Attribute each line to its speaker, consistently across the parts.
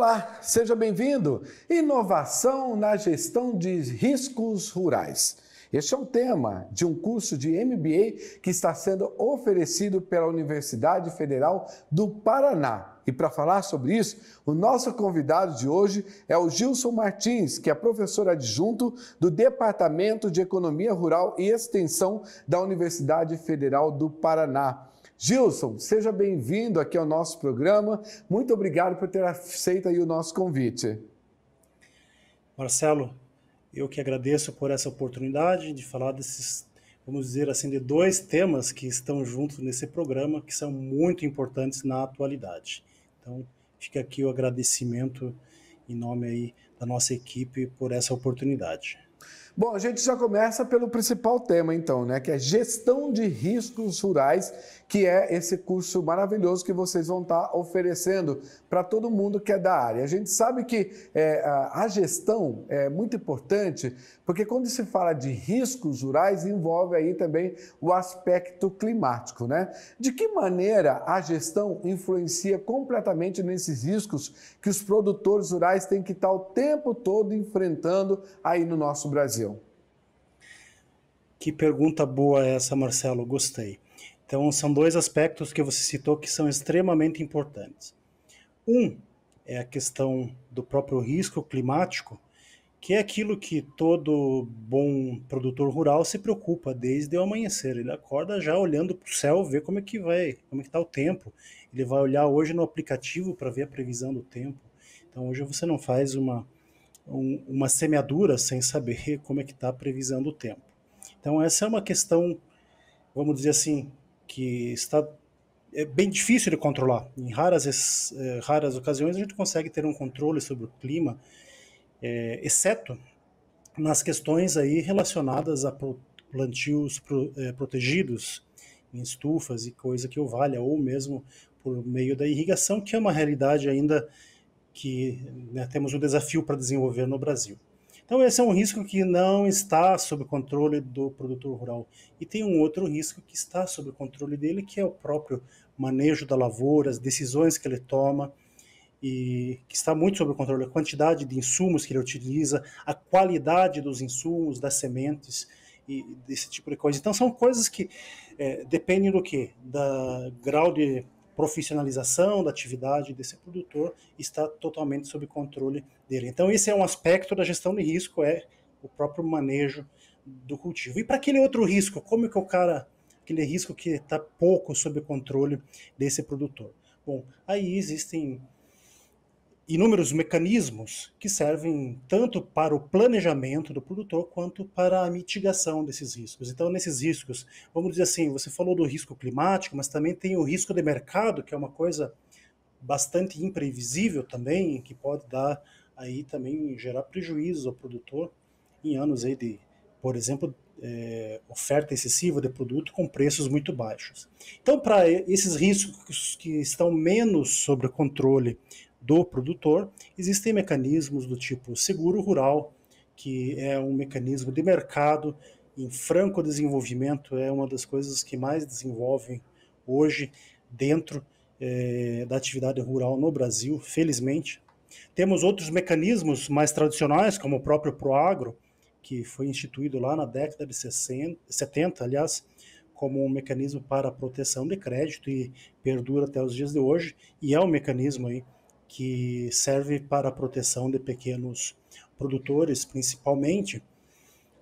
Speaker 1: Olá, seja bem-vindo. Inovação na gestão de riscos rurais. Este é um tema de um curso de MBA que está sendo oferecido pela Universidade Federal do Paraná. E para falar sobre isso, o nosso convidado de hoje é o Gilson Martins, que é professor adjunto do Departamento de Economia Rural e Extensão da Universidade Federal do Paraná. Gilson, seja bem-vindo aqui ao nosso programa. Muito obrigado por ter aceito aí o nosso convite.
Speaker 2: Marcelo, eu que agradeço por essa oportunidade de falar desses, vamos dizer assim, de dois temas que estão juntos nesse programa, que são muito importantes na atualidade. Então, fica aqui o agradecimento em nome aí da nossa equipe por essa
Speaker 1: oportunidade. Bom, a gente já começa pelo principal tema, então, né? Que é gestão de riscos rurais que é esse curso maravilhoso que vocês vão estar tá oferecendo para todo mundo que é da área. A gente sabe que é, a gestão é muito importante, porque quando se fala de riscos rurais, envolve aí também o aspecto climático, né? De que maneira a gestão influencia completamente nesses riscos que os produtores rurais têm que estar tá o tempo todo enfrentando aí no nosso Brasil? Que pergunta boa essa, Marcelo,
Speaker 2: gostei. Então, são dois aspectos que você citou que são extremamente importantes. Um é a questão do próprio risco climático, que é aquilo que todo bom produtor rural se preocupa desde o amanhecer. Ele acorda já olhando para o céu, ver como é que vai, como é que está o tempo. Ele vai olhar hoje no aplicativo para ver a previsão do tempo. Então, hoje você não faz uma, um, uma semeadura sem saber como é que está a previsão do tempo. Então, essa é uma questão, vamos dizer assim, que está é bem difícil de controlar. Em raras, é, raras ocasiões a gente consegue ter um controle sobre o clima, é, exceto nas questões aí relacionadas a plantios pro, é, protegidos em estufas e coisa que o valha, ou mesmo por meio da irrigação, que é uma realidade ainda que né, temos um desafio para desenvolver no Brasil. Então, esse é um risco que não está sob controle do produtor rural. E tem um outro risco que está sob o controle dele, que é o próprio manejo da lavoura, as decisões que ele toma, e que está muito sob o controle, a quantidade de insumos que ele utiliza, a qualidade dos insumos, das sementes e desse tipo de coisa. Então, são coisas que é, dependem do quê? Da grau de profissionalização da atividade desse produtor está totalmente sob controle dele. Então, esse é um aspecto da gestão de risco, é o próprio manejo do cultivo. E para aquele outro risco, como que é o cara, aquele risco que está pouco sob controle desse produtor? Bom, aí existem inúmeros mecanismos que servem tanto para o planejamento do produtor quanto para a mitigação desses riscos. Então, nesses riscos, vamos dizer assim, você falou do risco climático, mas também tem o risco de mercado, que é uma coisa bastante imprevisível também, que pode dar aí também gerar prejuízo ao produtor em anos aí de, por exemplo, é, oferta excessiva de produto com preços muito baixos. Então, para esses riscos que estão menos sobre o controle do produtor, existem mecanismos do tipo seguro rural, que é um mecanismo de mercado em franco desenvolvimento, é uma das coisas que mais desenvolvem hoje dentro eh, da atividade rural no Brasil, felizmente. Temos outros mecanismos mais tradicionais, como o próprio Proagro, que foi instituído lá na década de 60, 70, aliás, como um mecanismo para proteção de crédito e perdura até os dias de hoje, e é um mecanismo aí que serve para a proteção de pequenos produtores, principalmente.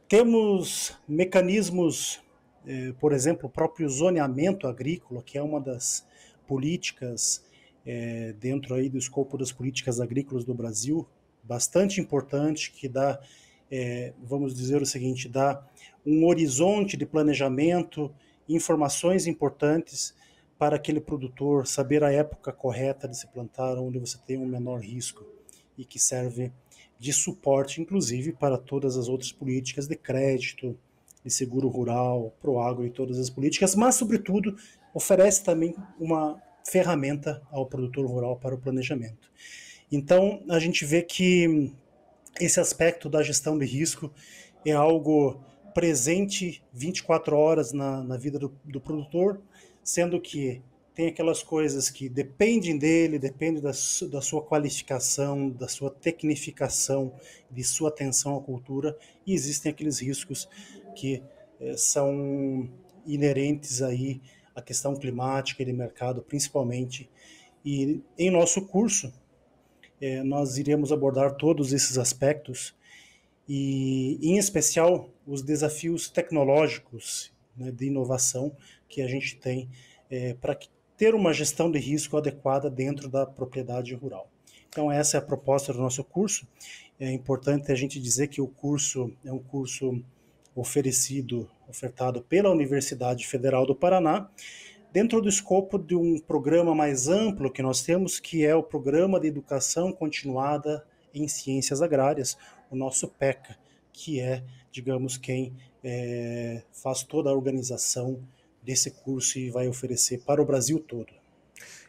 Speaker 2: Temos mecanismos, eh, por exemplo, o próprio zoneamento agrícola, que é uma das políticas eh, dentro aí do escopo das políticas agrícolas do Brasil, bastante importante, que dá, eh, vamos dizer o seguinte, dá um horizonte de planejamento, informações importantes para aquele produtor saber a época correta de se plantar, onde você tem um menor risco e que serve de suporte, inclusive, para todas as outras políticas de crédito, de seguro rural, agro e todas as políticas, mas, sobretudo, oferece também uma ferramenta ao produtor rural para o planejamento. Então, a gente vê que esse aspecto da gestão de risco é algo presente 24 horas na, na vida do, do produtor sendo que tem aquelas coisas que dependem dele, dependem da, su da sua qualificação, da sua tecnificação, de sua atenção à cultura, e existem aqueles riscos que eh, são inerentes aí à questão climática e de mercado, principalmente. E em nosso curso, eh, nós iremos abordar todos esses aspectos, e em especial os desafios tecnológicos né, de inovação que a gente tem é, para ter uma gestão de risco adequada dentro da propriedade rural. Então, essa é a proposta do nosso curso. É importante a gente dizer que o curso é um curso oferecido, ofertado pela Universidade Federal do Paraná, dentro do escopo de um programa mais amplo que nós temos, que é o Programa de Educação Continuada em Ciências Agrárias, o nosso PECA, que é, digamos, quem é, faz toda a organização desse
Speaker 1: curso e vai oferecer para o Brasil todo.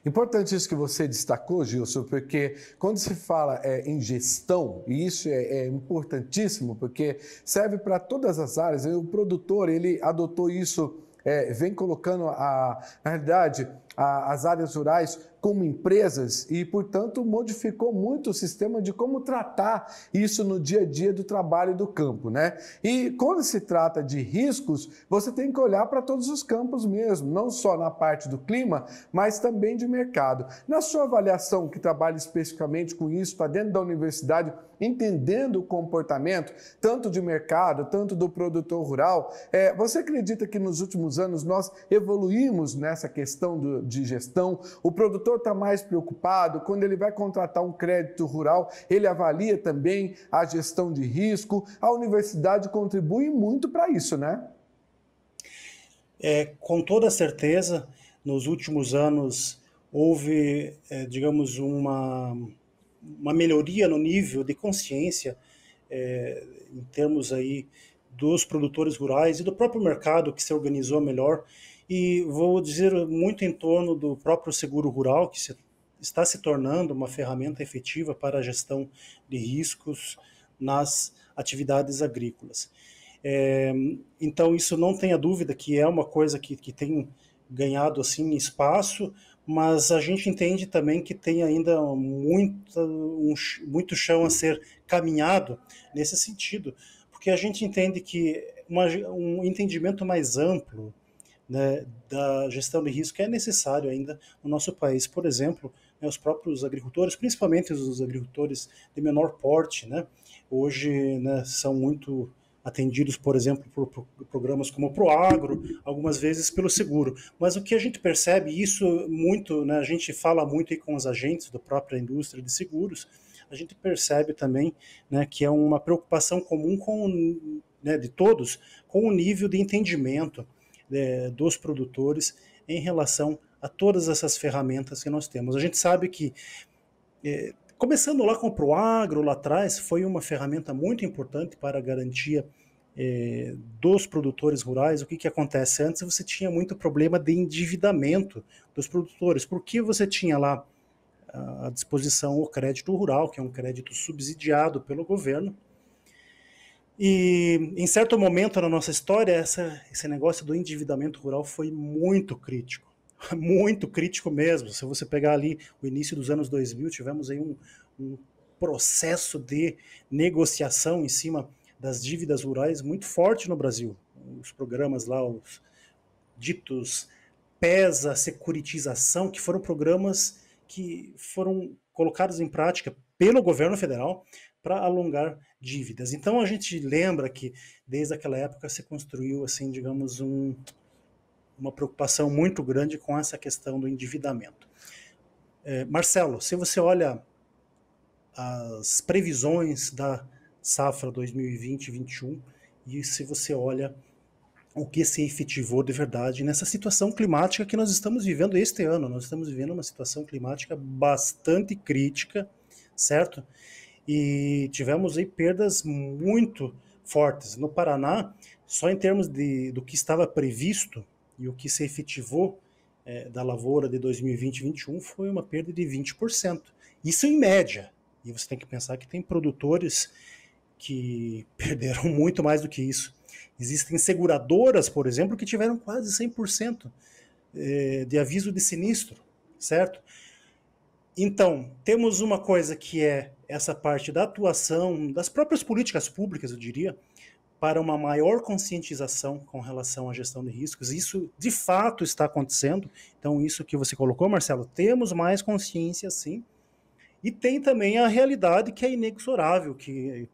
Speaker 1: Importante isso que você destacou, Gilson, porque quando se fala é, em gestão, e isso é, é importantíssimo, porque serve para todas as áreas, o produtor ele adotou isso, é, vem colocando, a, na realidade, as áreas rurais como empresas e, portanto, modificou muito o sistema de como tratar isso no dia a dia do trabalho do campo, né? E quando se trata de riscos, você tem que olhar para todos os campos mesmo, não só na parte do clima, mas também de mercado. Na sua avaliação, que trabalha especificamente com isso, está dentro da universidade, entendendo o comportamento tanto de mercado, tanto do produtor rural, é, você acredita que nos últimos anos nós evoluímos nessa questão do, de gestão, o produtor está mais preocupado quando ele vai contratar um crédito rural, ele avalia também a gestão de risco. A universidade contribui muito para isso, né? É, com
Speaker 2: toda certeza, nos últimos anos houve, é, digamos, uma, uma melhoria no nível de consciência é, em termos aí dos produtores rurais e do próprio mercado que se organizou melhor e vou dizer muito em torno do próprio seguro rural, que se, está se tornando uma ferramenta efetiva para a gestão de riscos nas atividades agrícolas. É, então, isso não tenha dúvida que é uma coisa que, que tem ganhado assim espaço, mas a gente entende também que tem ainda muito, um, muito chão a ser caminhado nesse sentido, porque a gente entende que uma, um entendimento mais amplo né, da gestão de risco é necessário ainda no nosso país. Por exemplo, né, os próprios agricultores, principalmente os agricultores de menor porte, né, hoje né, são muito atendidos, por exemplo, por, por programas como o Proagro, algumas vezes pelo seguro. Mas o que a gente percebe, isso muito, né, a gente fala muito com os agentes da própria indústria de seguros, a gente percebe também né, que é uma preocupação comum com, né, de todos com o nível de entendimento é, dos produtores em relação a todas essas ferramentas que nós temos. A gente sabe que, é, começando lá com o Proagro, lá atrás, foi uma ferramenta muito importante para a garantia é, dos produtores rurais. O que, que acontece? Antes você tinha muito problema de endividamento dos produtores, porque você tinha lá ah, à disposição o crédito rural, que é um crédito subsidiado pelo governo, e em certo momento na nossa história, essa, esse negócio do endividamento rural foi muito crítico. Muito crítico mesmo. Se você pegar ali o início dos anos 2000, tivemos aí um, um processo de negociação em cima das dívidas rurais muito forte no Brasil. Os programas lá, os ditos PESA, securitização, que foram programas que foram colocados em prática pelo governo federal para alongar dívidas. Então a gente lembra que desde aquela época se construiu assim, digamos, um, uma preocupação muito grande com essa questão do endividamento. É, Marcelo, se você olha as previsões da safra 2020-21 e se você olha o que se efetivou de verdade nessa situação climática que nós estamos vivendo este ano, nós estamos vivendo uma situação climática bastante crítica, certo? e tivemos aí perdas muito fortes. No Paraná, só em termos de, do que estava previsto e o que se efetivou é, da lavoura de 2020-21 foi uma perda de 20%. Isso em média. E você tem que pensar que tem produtores que perderam muito mais do que isso. Existem seguradoras, por exemplo, que tiveram quase 100% é, de aviso de sinistro, certo? Então, temos uma coisa que é essa parte da atuação das próprias políticas públicas, eu diria, para uma maior conscientização com relação à gestão de riscos. Isso de fato está acontecendo. Então, isso que você colocou, Marcelo, temos mais consciência sim. E tem também a realidade que é inexorável, que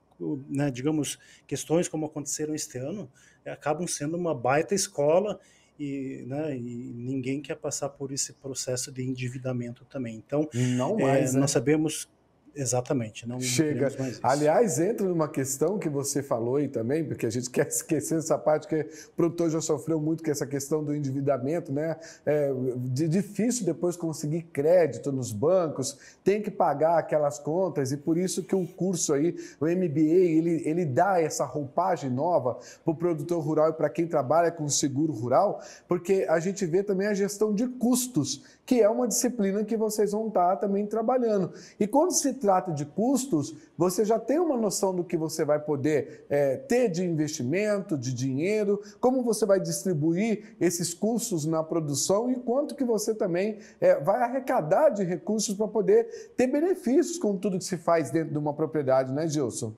Speaker 2: né, digamos, questões como aconteceram este ano, acabam sendo uma baita escola e, né, e ninguém quer passar por esse processo de endividamento também. Então, não eh, mais, é, né? nós sabemos Exatamente. Não Chega.
Speaker 1: Aliás, entra numa questão que você falou aí também, porque a gente quer esquecer essa parte, que o produtor já sofreu muito com essa questão do endividamento, né? É difícil depois conseguir crédito nos bancos, tem que pagar aquelas contas, e por isso que o curso aí, o MBA, ele, ele dá essa roupagem nova para o produtor rural e para quem trabalha com seguro rural, porque a gente vê também a gestão de custos que é uma disciplina que vocês vão estar tá também trabalhando. E quando se trata de custos, você já tem uma noção do que você vai poder é, ter de investimento, de dinheiro, como você vai distribuir esses custos na produção e quanto que você também é, vai arrecadar de recursos para poder ter benefícios com tudo que se faz dentro de uma propriedade, né, Gilson?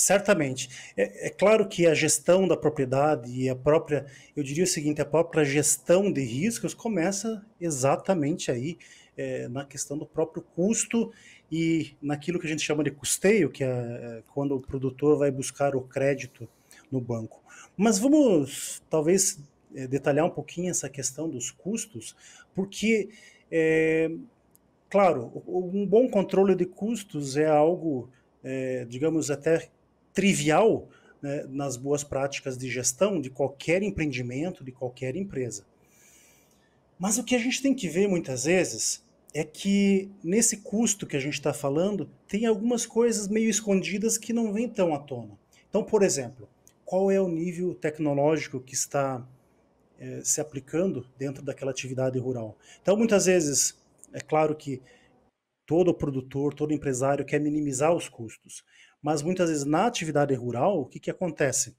Speaker 2: Certamente. É, é, claro que a gestão da propriedade e a própria, eu diria o seguinte, a própria gestão de riscos começa exatamente aí é, na questão do próprio custo e naquilo que a gente chama de custeio, que é, é quando o produtor vai buscar o crédito no banco. Mas vamos talvez é, detalhar um pouquinho essa questão dos custos, porque é, claro, um bom controle de custos é algo, é, digamos, até trivial né, nas boas práticas de gestão de qualquer empreendimento, de qualquer empresa. Mas o que a gente tem que ver muitas vezes é que nesse custo que a gente está falando, tem algumas coisas meio escondidas que não vêm tão à tona. Então, por exemplo, qual é o nível tecnológico que está eh, se aplicando dentro daquela atividade rural? Então, muitas vezes, é claro que todo produtor, todo empresário quer minimizar os custos, mas muitas vezes na atividade rural, o que, que acontece?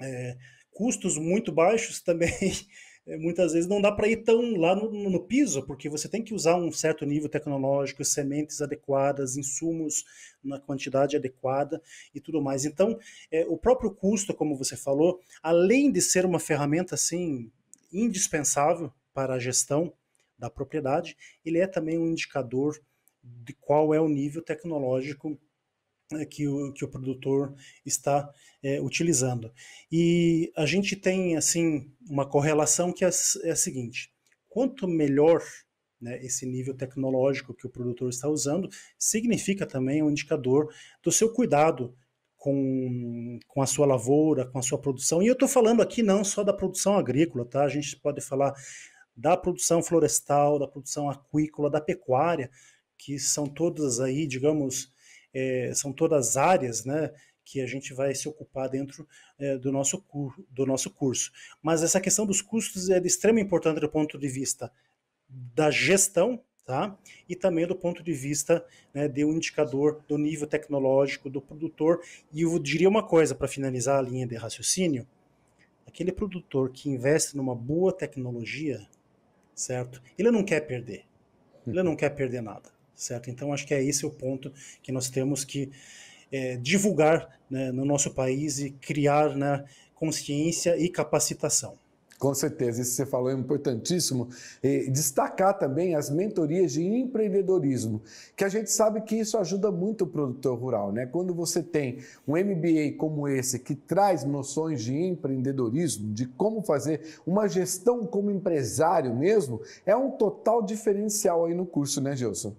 Speaker 2: É, custos muito baixos também, é, muitas vezes não dá para ir tão lá no, no, piso, porque você tem que usar um certo nível tecnológico, sementes adequadas, insumos na quantidade adequada e tudo mais. Então, é, o próprio custo, como você falou, além de ser uma ferramenta assim indispensável para a gestão da propriedade, ele é também um indicador de qual é o nível tecnológico né, que o, que o produtor está é, utilizando. E a gente tem assim uma correlação que é, é a seguinte: quanto melhor né, esse nível tecnológico que o produtor está usando, significa também um indicador do seu cuidado com, com a sua lavoura, com a sua produção. E eu estou falando aqui não só da produção agrícola, tá? A gente pode falar da produção florestal, da produção aquícola, da pecuária, que são todas aí, digamos, é, são todas áreas né, que a gente vai se ocupar dentro é, do, nosso do nosso curso. Mas essa questão dos custos é de extrema importância do ponto de vista da gestão, tá? E também do ponto de vista né, de um indicador do nível tecnológico do produtor. E eu diria uma coisa para finalizar a linha de raciocínio: aquele produtor que investe numa boa tecnologia, certo? Ele não quer perder. Ele não quer perder nada certo? Então, acho que é esse o ponto que nós temos que é, divulgar né, no nosso país e criar né, consciência e capacitação. Com
Speaker 1: certeza, isso que você falou é importantíssimo. E destacar também as mentorias de empreendedorismo, que a gente sabe que isso ajuda muito o produtor rural, né? Quando você tem um MBA como esse, que traz noções de empreendedorismo, de como fazer uma gestão como empresário mesmo, é um total diferencial aí no curso, né, Gilson?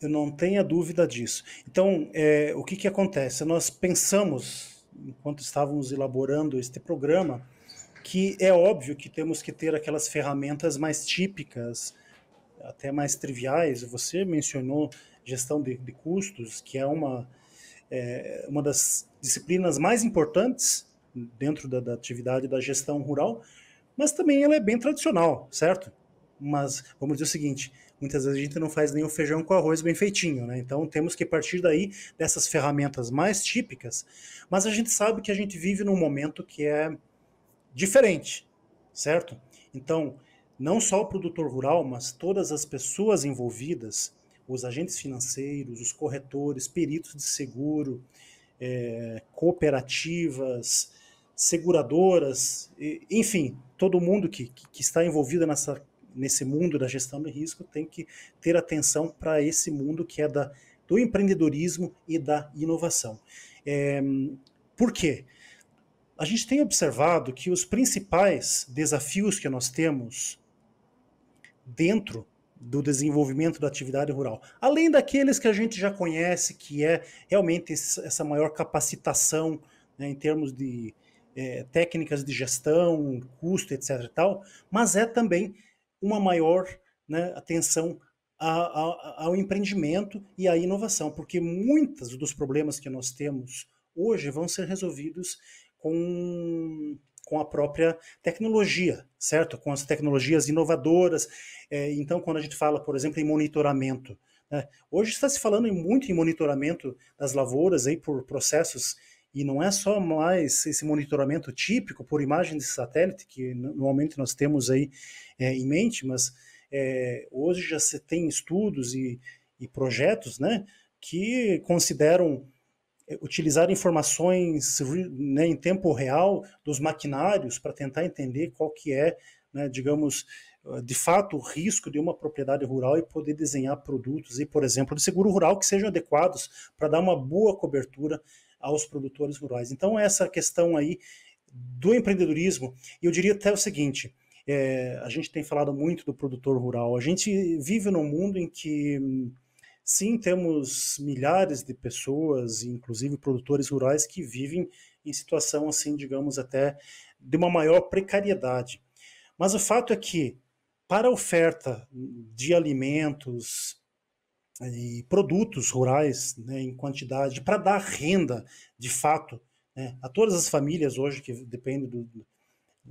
Speaker 1: Eu não tenho dúvida disso. Então, é, o que, que acontece?
Speaker 2: Nós pensamos, enquanto estávamos elaborando este programa, que é óbvio que temos que ter aquelas ferramentas mais típicas, até mais triviais. Você mencionou gestão de, de custos, que é uma, é, uma das disciplinas mais importantes dentro da, da atividade da gestão rural, mas também ela é bem tradicional, certo? Mas vamos dizer o seguinte: Muitas vezes a gente não faz nem o feijão com arroz bem feitinho, né? Então temos que partir daí dessas ferramentas mais típicas, mas a gente sabe que a gente vive num momento que é diferente, certo? Então, não só o produtor rural, mas todas as pessoas envolvidas, os agentes financeiros, os corretores, peritos de seguro, é, cooperativas, seguradoras, enfim, todo mundo que, que está envolvido nessa nesse mundo da gestão de risco tem que ter atenção para esse mundo que é da, do empreendedorismo e da inovação. É, por quê? A gente tem observado que os principais desafios que nós temos dentro do desenvolvimento da atividade rural, além daqueles que a gente já conhece, que é realmente essa maior capacitação né, em termos de é, técnicas de gestão, custo, etc. E tal, mas é também uma maior né, atenção a, a, ao empreendimento e à inovação, porque muitos dos problemas que nós temos hoje vão ser resolvidos com, com a própria tecnologia, certo? Com as tecnologias inovadoras. É, então, quando a gente fala, por exemplo, em monitoramento, né? hoje está se falando muito em monitoramento das lavouras aí por processos e não é só mais esse monitoramento típico por imagem de satélite, que normalmente nós temos aí é, em mente, mas é, hoje já se tem estudos e, e projetos né, que consideram é, utilizar informações né, em tempo real dos maquinários para tentar entender qual que é, né, digamos, de fato o risco de uma propriedade rural e poder desenhar produtos e, por exemplo, de seguro rural que sejam adequados para dar uma boa cobertura aos produtores rurais. Então, essa questão aí do empreendedorismo, eu diria até o seguinte: é, a gente tem falado muito do produtor rural, a gente vive num mundo em que. Sim, temos milhares de pessoas, inclusive produtores rurais, que vivem em situação, assim, digamos, até de uma maior precariedade. Mas o fato é que, para a oferta de alimentos e produtos rurais né, em quantidade para dar renda de fato né, a todas as famílias hoje que dependem do,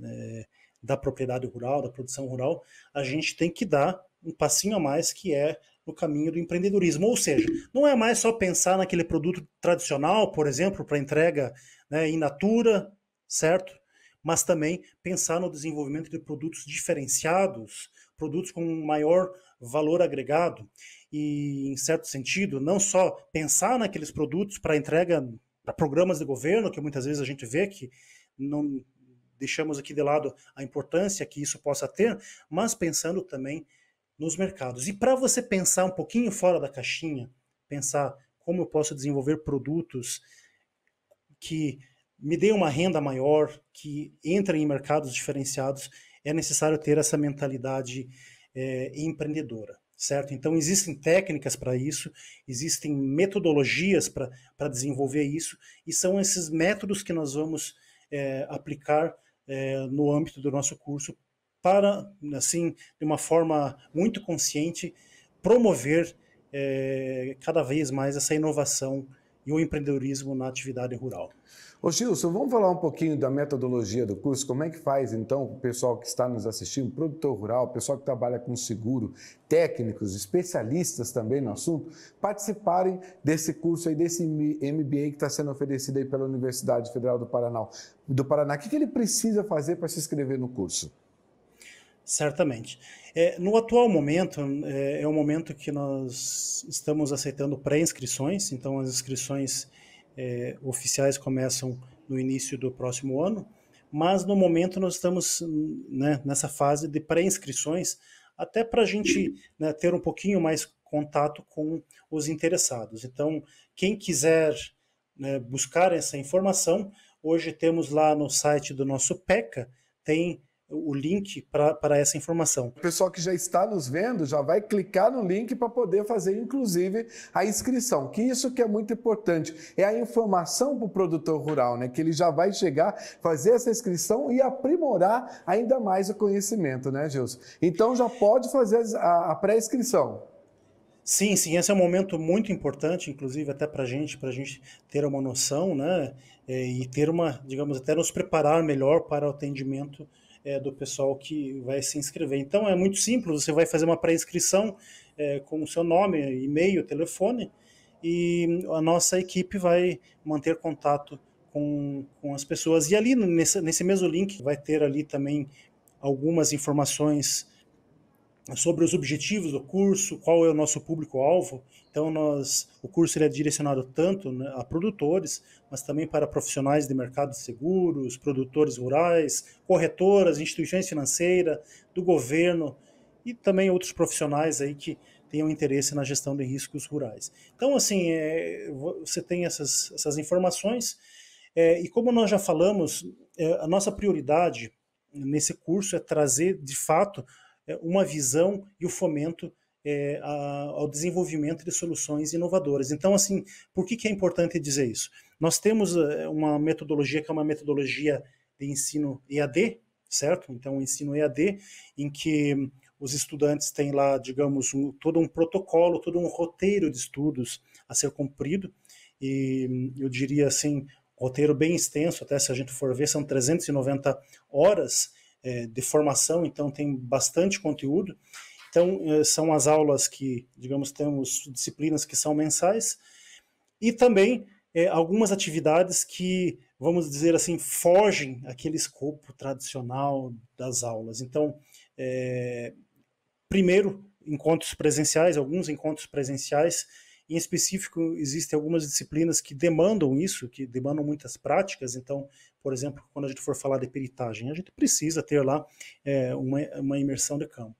Speaker 2: é, da propriedade rural, da produção rural, a gente tem que dar um passinho a mais que é no caminho do empreendedorismo. Ou seja, não é mais só pensar naquele produto tradicional, por exemplo, para entrega né, in natura, certo? Mas também pensar no desenvolvimento de produtos diferenciados, produtos com maior valor agregado e, em certo sentido, não só pensar naqueles produtos para entrega para programas de governo, que muitas vezes a gente vê que não deixamos aqui de lado a importância que isso possa ter, mas pensando também nos mercados. E para você pensar um pouquinho fora da caixinha, pensar como eu posso desenvolver produtos que me deem uma renda maior, que entrem em mercados diferenciados, é necessário ter essa mentalidade é, empreendedora certo? Então, existem técnicas para isso, existem metodologias para desenvolver isso, e são esses métodos que nós vamos é, aplicar é, no âmbito do nosso curso para, assim, de uma forma muito consciente, promover é, cada vez mais essa inovação e o empreendedorismo na atividade rural.
Speaker 1: Ô Gilson, vamos falar um pouquinho da metodologia do curso, como é que faz então o pessoal que está nos assistindo, produtor rural, pessoal que trabalha com seguro, técnicos, especialistas também no assunto, participarem desse curso aí, desse MBA que está sendo oferecido aí pela Universidade Federal do Paraná. Do Paraná. O que, ele precisa fazer para se inscrever no curso? Certamente. É, no atual momento, é, é o momento
Speaker 2: que nós estamos aceitando pré-inscrições, então as inscrições é, oficiais começam no início do próximo ano, mas no momento nós estamos né, nessa fase de pré-inscrições, até para a gente né, ter um pouquinho mais contato com os interessados. Então, quem quiser né, buscar essa informação, hoje temos lá no site do nosso PECA, tem
Speaker 1: o link para essa informação. O pessoal que já está nos vendo já vai clicar no link para poder fazer, inclusive, a inscrição, que isso que é muito importante, é a informação para o produtor rural, né? que ele já vai chegar, fazer essa inscrição e aprimorar ainda mais o conhecimento, né, Gilson? Então já pode fazer a, a pré-inscrição.
Speaker 2: Sim, sim, esse é um momento muito importante, inclusive até para a gente, para a gente ter uma noção, né, é, e ter uma, digamos, até nos preparar melhor para o atendimento é, do pessoal que vai se inscrever. Então é muito simples, você vai fazer uma pré-inscrição é, com o seu nome, e-mail, telefone, e a nossa equipe vai manter contato com, com as pessoas. E ali nesse, nesse mesmo link vai ter ali também algumas informações sobre os objetivos do curso, qual é o nosso público-alvo. Então, nós, o curso é direcionado tanto né, a produtores, mas também para profissionais de mercado de seguros, produtores rurais, corretoras, instituições financeiras, do governo e também outros profissionais aí que tenham interesse na gestão de riscos rurais. Então, assim, é, você tem essas, essas informações. É, e como nós já falamos, é, a nossa prioridade nesse curso é trazer, de fato, é, uma visão e o fomento é, a, ao desenvolvimento de soluções inovadoras. Então, assim, por que, que é importante dizer isso? Nós temos é, uma metodologia que é uma metodologia de ensino EAD, certo? Então, ensino EAD, em que os estudantes têm lá, digamos, um, todo um protocolo, todo um roteiro de estudos a ser cumprido, e eu diria assim, roteiro bem extenso, até se a gente for ver, são 390 horas é, de formação, então tem bastante conteúdo. Então, é, são as aulas que, digamos, temos disciplinas que são mensais e também é, algumas atividades que, vamos dizer assim, fogem aquele escopo tradicional das aulas. Então, é, primeiro, encontros presenciais, alguns encontros presenciais, em específico, existem algumas disciplinas que demandam isso, que demandam muitas práticas, então por exemplo, quando a gente for falar de peritagem, a gente precisa ter lá é, uma, uma imersão de campo.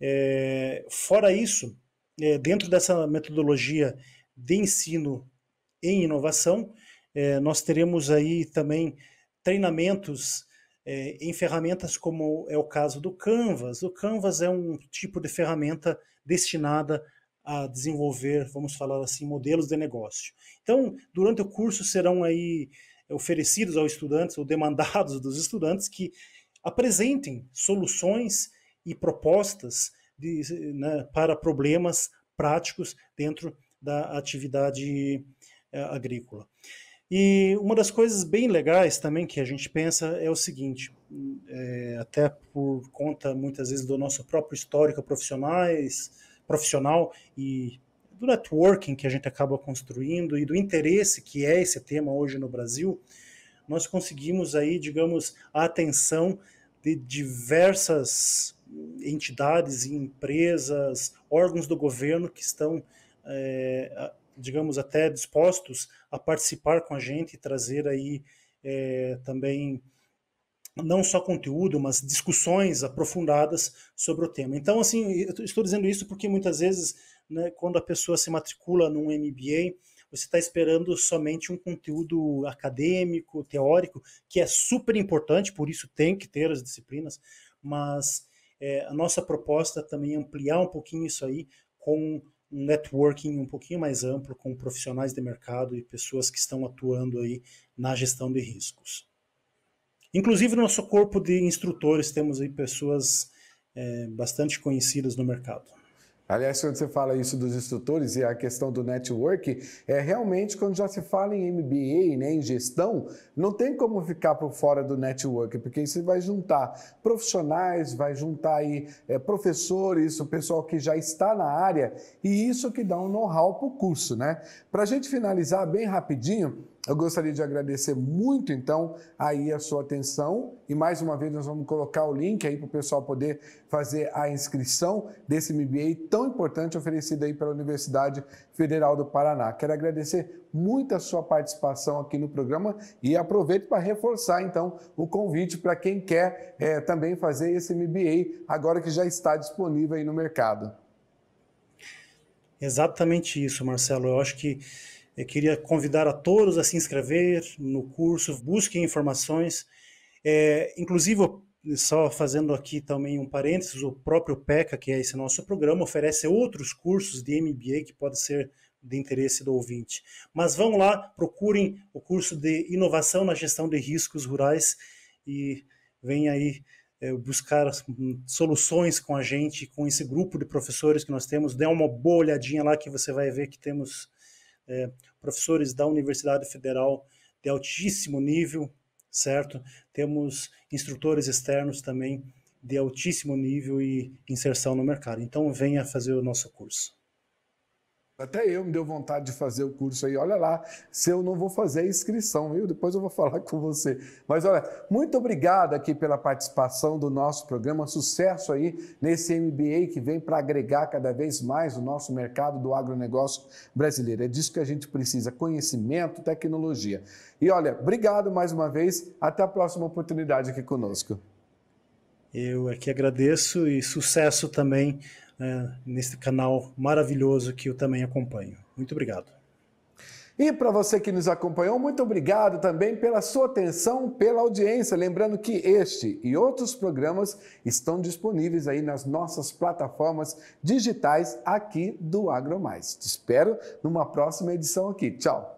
Speaker 2: É, fora isso, é, dentro dessa metodologia de ensino em inovação, é, nós teremos aí também treinamentos é, em ferramentas como é o caso do Canvas. O Canvas é um tipo de ferramenta destinada a desenvolver, vamos falar assim, modelos de negócio. Então, durante o curso serão aí é, oferecidos aos estudantes ou demandados dos estudantes que apresentem soluções e propostas de, né, para problemas práticos dentro da atividade é, agrícola. E uma das coisas bem legais também que a gente pensa é o seguinte, é, até por conta muitas vezes do nosso próprio histórico profissionais, profissional e do networking que a gente acaba construindo e do interesse que é esse tema hoje no Brasil, nós conseguimos aí, digamos, a atenção de diversas entidades, e empresas, órgãos do governo que estão, é, digamos, até dispostos a participar com a gente e trazer aí é, também não só conteúdo, mas discussões aprofundadas sobre o tema. Então, assim, eu estou dizendo isso porque muitas vezes né, quando a pessoa se matricula num MBA, você está esperando somente um conteúdo acadêmico, teórico, que é super importante, por isso tem que ter as disciplinas, mas é, a nossa proposta também é ampliar um pouquinho isso aí com um networking um pouquinho mais amplo com profissionais de mercado e pessoas que estão atuando aí na gestão de riscos. Inclusive no nosso corpo de
Speaker 1: instrutores temos aí pessoas é, bastante conhecidas no mercado. Aliás, quando você fala isso dos instrutores e a questão do network, é realmente quando já se fala em MBA, né, em gestão, não tem como ficar por fora do network, porque você vai juntar profissionais, vai juntar aí é, professores, o pessoal que já está na área, e isso que dá um know-how para o curso, né? Para a gente finalizar bem rapidinho, eu gostaria de agradecer muito, então, aí a sua atenção. E mais uma vez, nós vamos colocar o link aí para o pessoal poder fazer a inscrição desse MBA tão importante oferecido aí pela Universidade Federal do Paraná. Quero agradecer muito a sua participação aqui no programa e aproveito para reforçar, então, o convite para quem quer é, também fazer esse MBA, agora que já está disponível aí no mercado.
Speaker 2: Exatamente isso, Marcelo. Eu acho que eu queria convidar a todos a se inscrever no curso, busquem informações. É, inclusive, só fazendo aqui também um parênteses, o próprio PECA, que é esse nosso programa, oferece outros cursos de MBA que podem ser de interesse do ouvinte. Mas vão lá, procurem o curso de Inovação na Gestão de Riscos Rurais e venham aí é, buscar hum, soluções com a gente, com esse grupo de professores que nós temos. Dê uma boa olhadinha lá que você vai ver que temos é, professores da Universidade Federal de altíssimo nível, certo? Temos instrutores externos também de altíssimo nível e inserção no mercado. Então, venha fazer o nosso curso.
Speaker 1: Até eu me deu vontade de fazer o curso aí. Olha lá, se eu não vou fazer a inscrição, viu? Depois eu vou falar com você. Mas olha, muito obrigado aqui pela participação do nosso programa. Sucesso aí nesse MBA que vem para agregar cada vez mais o nosso mercado do agronegócio brasileiro. É disso que a gente precisa: conhecimento, tecnologia. E olha, obrigado mais uma vez. Até a próxima oportunidade aqui conosco. Eu aqui é agradeço e sucesso também né, nesse
Speaker 2: canal maravilhoso que eu também acompanho. Muito obrigado.
Speaker 1: E para você que nos acompanhou, muito obrigado também pela sua atenção, pela audiência. Lembrando que este e outros programas estão disponíveis aí nas nossas plataformas digitais aqui do AgroMais. Te espero numa próxima edição aqui. Tchau!